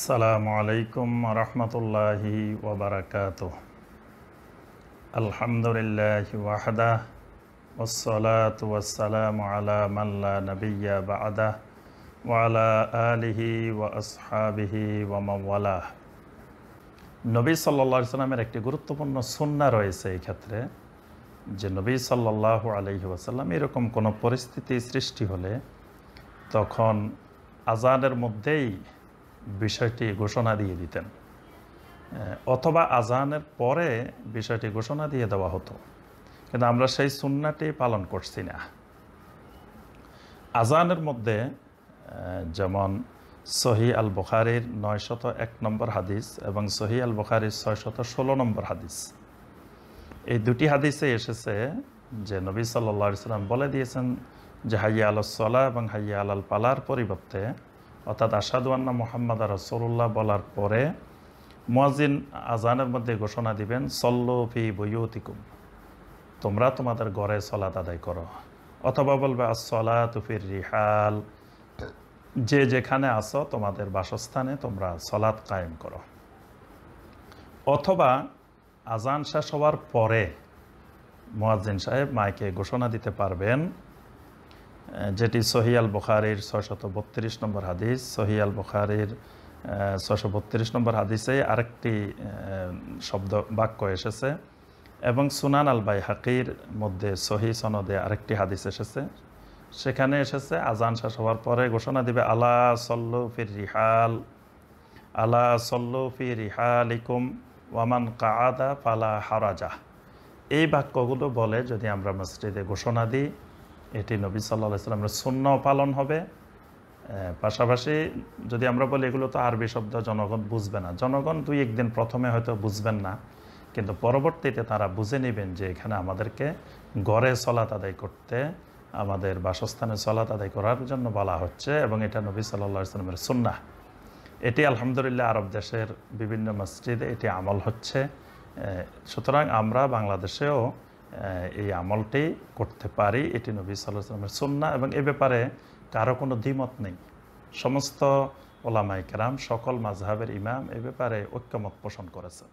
সালামু আলাইকুম রহমতুল্লাহি ওবরাকাত আলহামদুলিল্লাহ ওয়াহদা নবিয়া ওয়ালা আলিহি ওয়া নবী সাল্লা সাল্লামের একটি গুরুত্বপূর্ণ সুন্না রয়েছে এই ক্ষেত্রে যে নবী সাল্লাহ আলহি ওয়াসাল্লাম এরকম কোনো পরিস্থিতি সৃষ্টি হলে তখন আজানের মধ্যেই বিষয়টি ঘোষণা দিয়ে দিতেন অথবা আজানের পরে বিষয়টি ঘোষণা দিয়ে দেওয়া হতো কিন্তু আমরা সেই সুন্নাটি পালন করছি না আজানের মধ্যে যেমন সহি আল বখারির নয়শত এক নম্বর হাদিস এবং সহি আল বখারির ছয়শত ষোলো নম্বর হাদিস এই দুটি হাদিসে এসেছে যে নবী সাল্লা সাল্লাম বলে দিয়েছেন যে হাইয়া আল আলসলা এবং হাইয়া আল পালার পরিবর্তে অর্থাৎ আসাদুয়ান্না মোহাম্মদ রসল্লাহ বলার পরে মোয়াজিন আজানের মধ্যে ঘোষণা দিবেন সল্লফি বৈতিকুম তোমরা তোমাদের গড়ে সলাত আদায় করো অথবা বলবে আসলা তুফির রিহাল যে যেখানে আসো তোমাদের বাসস্থানে তোমরা সলাৎ কায়েম করো অথবা আজান শেষ হওয়ার পরে মোয়াজিন সাহেব মাইকে ঘোষণা দিতে পারবেন যেটি সহিয়াল বুখারির ছশত বত্রিশ নম্বর হাদিস সহিয়াল বুখারির ছশো বত্রিশ নম্বর হাদিসে আরেকটি শব্দ বাক্য এসেছে এবং সুনান আল বাই হাকির মধ্যে সহি সনদে আরেকটি হাদিস এসেছে সেখানে এসেছে আজান শাস হওয়ার পরে ঘোষণা দিবে আলা সল্লু ফির রিহাল আলা সল্লু ফি রিহালিকুম ওয়ামান কাদা ফালা হারাজা এই বাক্যগুলো বলে যদি আমরা মসজিদে ঘোষণা দিই এটি নবী সাল্লা সাল্লামের সুন্নাও পালন হবে পাশাপাশি যদি আমরা বলি এগুলো তো আরবি শব্দ জনগণ বুঝবে না জনগণ দুই একদিন প্রথমে হয়তো বুঝবেন না কিন্তু পরবর্তীতে তারা বুঝে নেবেন যে এখানে আমাদেরকে গড়ে চলা আদায় করতে আমাদের বাসস্থানে চলা আদায় করার জন্য বলা হচ্ছে এবং এটা নবী সাল্লা সাল্লামের সুন্না এটি আলহামদুলিল্লাহ আরব দেশের বিভিন্ন মসজিদে এটি আমল হচ্ছে সুতরাং আমরা বাংলাদেশেও এই আমলটি করতে পারি এটি নবী সাল্লাহ সাল্লামের এবং এ ব্যাপারে কারো কোনো দ্বিমত নেই সমস্ত ওলামাইকেরাম সকল মাঝহাবের ইমাম এ ব্যাপারে ঐক্যমত পোষণ করেছেন